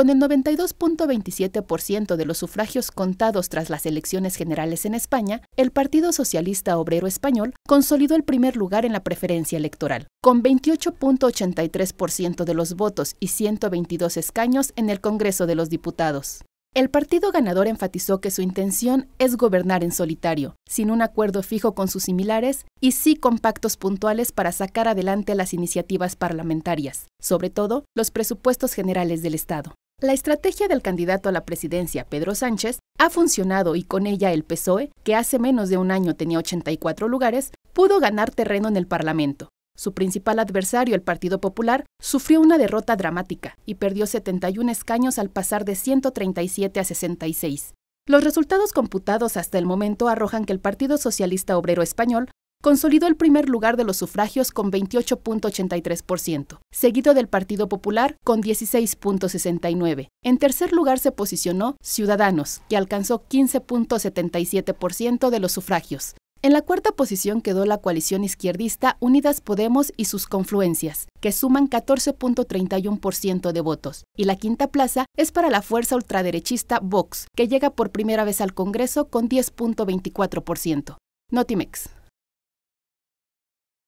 Con el 92.27% de los sufragios contados tras las elecciones generales en España, el Partido Socialista Obrero Español consolidó el primer lugar en la preferencia electoral, con 28.83% de los votos y 122 escaños en el Congreso de los Diputados. El partido ganador enfatizó que su intención es gobernar en solitario, sin un acuerdo fijo con sus similares y sí con pactos puntuales para sacar adelante las iniciativas parlamentarias, sobre todo los presupuestos generales del Estado. La estrategia del candidato a la presidencia, Pedro Sánchez, ha funcionado y con ella el PSOE, que hace menos de un año tenía 84 lugares, pudo ganar terreno en el Parlamento. Su principal adversario, el Partido Popular, sufrió una derrota dramática y perdió 71 escaños al pasar de 137 a 66. Los resultados computados hasta el momento arrojan que el Partido Socialista Obrero Español consolidó el primer lugar de los sufragios con 28.83%, seguido del Partido Popular con 16.69. En tercer lugar se posicionó Ciudadanos, que alcanzó 15.77% de los sufragios. En la cuarta posición quedó la coalición izquierdista Unidas Podemos y sus confluencias, que suman 14.31% de votos, y la quinta plaza es para la fuerza ultraderechista Vox, que llega por primera vez al Congreso con 10.24%. Notimex.